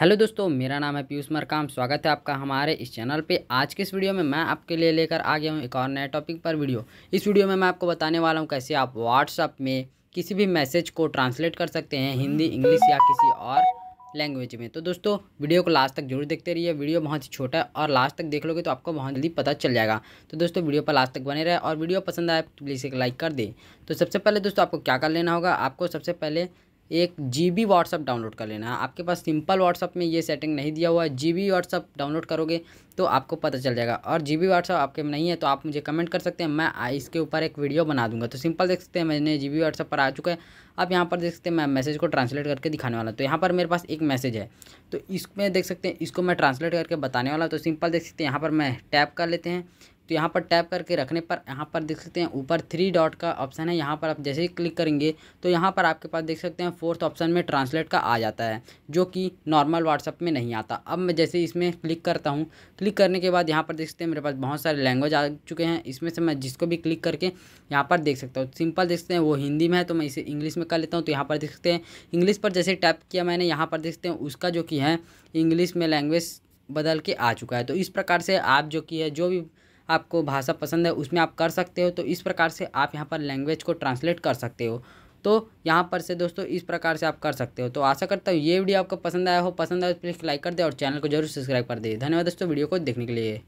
hello दोस्तों मेरा नाम है पीयूष मरकाम स्वागत है आपका हमारे इस चैनल पे आज के इस वीडियो में मैं आपके लिए लेकर आ गया हूँ एक और नए टॉपिक पर वीडियो इस वीडियो में मैं आपको बताने वाला हूँ कैसे आप व्हाट्सअप में किसी भी मैसेज को ट्रांसलेट कर सकते हैं हिंदी इंग्लिश या किसी और लैंग्वेज में तो दोस्तों वीडियो को लास्ट तक जरूर देखते रहिए वीडियो बहुत ही छोटा है और लास्ट तक देख लोगे तो आपको बहुत जल्दी पता चल जाएगा तो दोस्तों वीडियो पर लास्ट तक बने रहे और वीडियो पसंद आए तो प्लीज़ एक लाइक कर दें तो सबसे पहले दोस्तों आपको क्या कर लेना होगा आपको सबसे पहले एक जी बी व्हाट्सअप डाउनलोड कर लेना है आपके पास सिंपल व्हाट्सअप में ये सेटिंग नहीं दिया हुआ है जी बी व्हाट्सअप डाउनलोड करोगे तो आपको पता चल जाएगा और जी बी व्हाट्सअप आपके में नहीं है तो आप मुझे कमेंट कर सकते हैं मैं इसके ऊपर एक वीडियो बना दूंगा तो सिंपल देख सकते हैं मैंने जी बी व्हाट्सअप पर आ चुका है आप यहाँ पर देख सकते हैं मैं मैसेज को ट्रांसलेट करके दिखाने वाला तो यहाँ पर मेरे पास एक मैसेज है तो इसमें देख सकते हैं इसको मैं ट्रांसलेट करके बताने वाला तो सिंपल देख सकते हैं यहाँ पर मैं टैप कर लेते हैं तो यहाँ पर टैप करके रखने पर यहाँ पर देख सकते हैं ऊपर थ्री डॉट का ऑप्शन है यहाँ पर आप जैसे ही क्लिक करेंगे तो यहाँ पर आपके पास देख सकते हैं फोर्थ ऑप्शन में ट्रांसलेट का आ जाता है जो कि नॉर्मल व्हाट्सअप में नहीं आता अब मैं जैसे इसमें क्लिक करता हूँ क्लिक करने के बाद यहाँ पर देख सकते हैं मेरे पास बहुत सारे लैंग्वेज आ चुके हैं इसमें से मैं जिसको भी क्लिक करके यहाँ पर देख सकता हूँ सिंपल देख सकते हैं वो हिंदी में है तो मैं इसे इंग्लिश में कर लेता हूँ तो यहाँ पर देख सकते हैं इंग्लिश पर जैसे टैप किया मैंने यहाँ पर देख सकते हैं उसका जो कि है इंग्लिश में लैंग्वेज बदल के आ चुका है तो इस प्रकार से आप जो कि है जो भी आपको भाषा पसंद है उसमें आप कर सकते हो तो इस प्रकार से आप यहाँ पर लैंग्वेज को ट्रांसलेट कर सकते हो तो यहाँ पर से दोस्तों इस प्रकार से आप कर सकते हो तो आशा करता हूँ ये वीडियो आपको पसंद आया हो पसंद आया तो प्लीज़ लाइक कर दे और चैनल को जरूर सब्सक्राइब कर दे धन्यवाद दोस्तों वीडियो को देखने के लिए